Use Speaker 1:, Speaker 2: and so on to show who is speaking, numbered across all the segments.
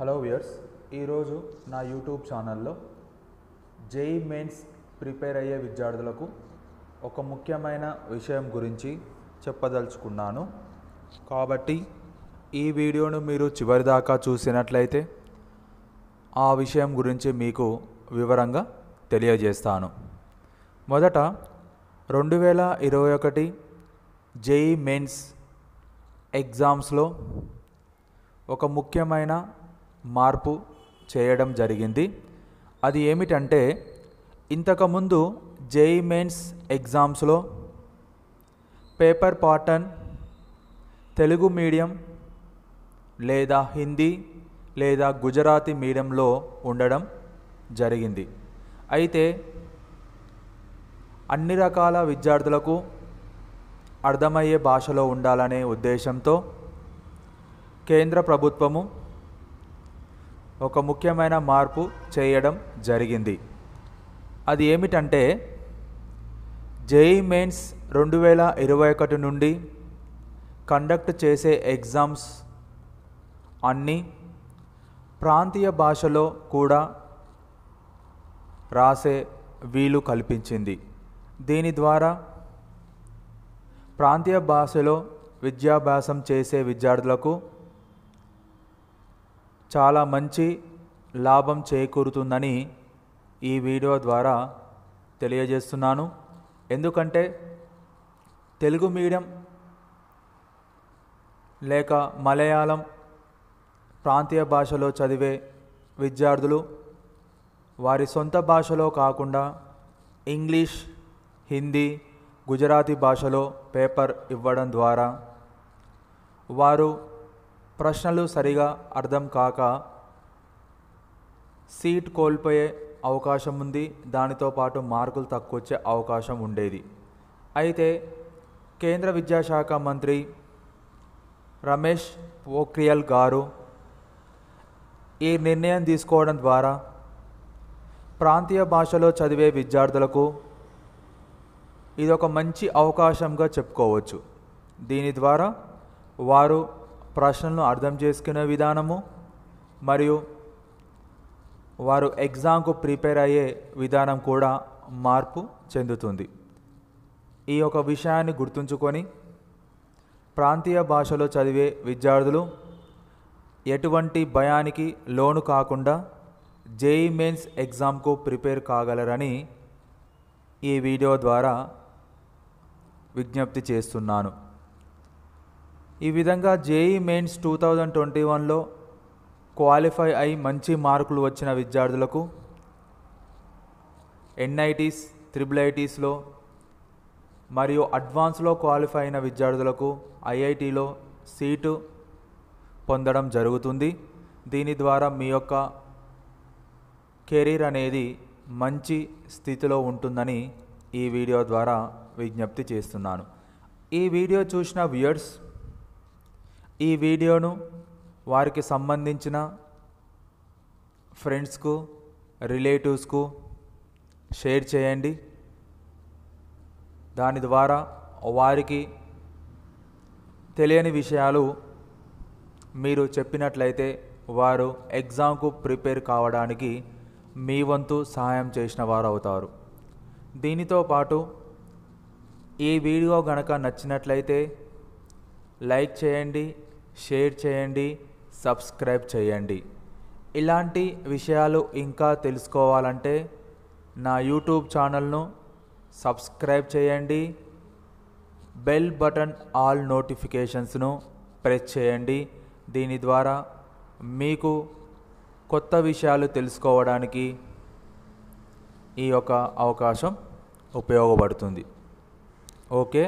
Speaker 1: Hello viewers ఈరోజు నా YouTube ఛానల్లో జై మెయిన్స్ ప్రిపేర్ అయ్యే విద్యార్థులకు ఒక ముఖ్యమైన విషయం గురించి చెప్పదలుచుకున్నాను కాబట్టి ఈ వీడియోను మీరు చివరిదాకా చూసినట్లయితే ఆ విషయం గురించి మీకు వివరంగా తెలియజేస్తాను మొదట రెండు వేల ఇరవై ఒకటి జేఈ మెయిన్స్ ఎగ్జామ్స్లో ఒక ముఖ్యమైన మార్పు చేయడం జరిగింది అది ఏమిటంటే ఇంతకుముందు జేఈ మెయిన్స్ ఎగ్జామ్స్లో పేపర్ పాటర్న్ తెలుగు మీడియం లేదా హిందీ లేదా గుజరాతీ మీడియంలో ఉండడం జరిగింది అయితే అన్ని రకాల విద్యార్థులకు అర్థమయ్యే భాషలో ఉండాలనే ఉద్దేశంతో కేంద్ర ప్రభుత్వము ఒక ముఖ్యమైన మార్పు చేయడం జరిగింది అది ఏమిటంటే జేఈ మెయిన్స్ రెండు వేల ఇరవై ఒకటి నుండి కండక్ట్ చేసే ఎగ్జామ్స్ అన్నీ ప్రాంతీయ భాషలో కూడా రాసే వీలు కల్పించింది దీని ద్వారా ప్రాంతీయ భాషలో విద్యాభ్యాసం చేసే విద్యార్థులకు చాలా మంచి లాభం చేకూరుతుందని ఈ వీడియో ద్వారా తెలియజేస్తున్నాను ఎందుకంటే తెలుగు మీడియం లేక మలయాళం ప్రాంతీయ భాషలో చదివే విద్యార్థులు వారి సొంత భాషలో కాకుండా ఇంగ్లీష్ హిందీ గుజరాతీ భాషలో పేపర్ ఇవ్వడం ద్వారా వారు ప్రశ్నలు సరిగా అర్థం కాక సీట్ కోల్పోయే అవకాశం ఉంది దానితో పాటు మార్కులు తక్కువ వచ్చే అవకాశం ఉండేది అయితే కేంద్ర విద్యాశాఖ మంత్రి రమేష్ పోఖ్రియల్ గారు ఈ నిర్ణయం తీసుకోవడం ద్వారా ప్రాంతీయ భాషలో చదివే విద్యార్థులకు ఇది ఒక మంచి అవకాశంగా చెప్పుకోవచ్చు దీని ద్వారా వారు ప్రశ్నలను అర్థం చేసుకునే విధానము మరియు వారు ఎగ్జామ్కు ప్రిపేర్ అయ్యే విధానం కూడా మార్పు చెందుతుంది ఈ యొక్క విషయాన్ని గుర్తుంచుకొని ప్రాంతీయ భాషలో చదివే విద్యార్థులు ఎటువంటి భయానికి లోను కాకుండా జేఈ మెయిన్స్ ఎగ్జామ్కు ప్రిపేర్ కాగలరని ఈ వీడియో ద్వారా విజ్ఞప్తి చేస్తున్నాను ఈ విధంగా JEE Mains two thousand twenty వన్లో క్వాలిఫై అయి మంచి మార్కులు వచ్చిన విద్యార్థులకు ఎన్ఐటీస్ త్రిబుల్ ఐటీస్లో మరియు అడ్వాన్స్లో క్వాలిఫై అయిన విద్యార్థులకు ఐఐటిలో సీటు పొందడం జరుగుతుంది దీని ద్వారా మీ యొక్క కెరీర్ అనేది మంచి స్థితిలో ఉంటుందని ఈ వీడియో ద్వారా విజ్ఞప్తి చేస్తున్నాను ఈ వీడియో చూసిన వ్యూయర్స్ ఈ వీడియోను వారికి సంబంధించిన ఫ్రెండ్స్కు రిలేటివ్స్కు షేర్ చేయండి దాని ద్వారా వారికి తెలియని విషయాలు మీరు చెప్పినట్లయితే వారు ఎగ్జామ్కు ప్రిపేర్ కావడానికి మీ వంతు సహాయం చేసిన వారు అవుతారు దీనితో పాటు ఈ వీడియో గనక నచ్చినట్లయితే లైక్ చేయండి షేర్ చేయండి సబ్స్క్రైబ్ చేయండి ఇలాంటి విషయాలు ఇంకా తెలుసుకోవాలంటే నా యూట్యూబ్ ఛానల్ను సబ్స్క్రైబ్ చేయండి బెల్ బటన్ ఆల్ నోటిఫికేషన్స్ను ప్రెస్ చేయండి దీని ద్వారా మీకు కొత్త విషయాలు తెలుసుకోవడానికి ఈ యొక్క అవకాశం ఉపయోగపడుతుంది okay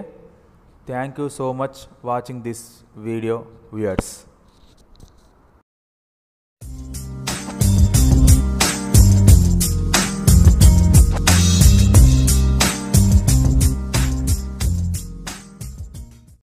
Speaker 1: Thank you so much watching this video viewers.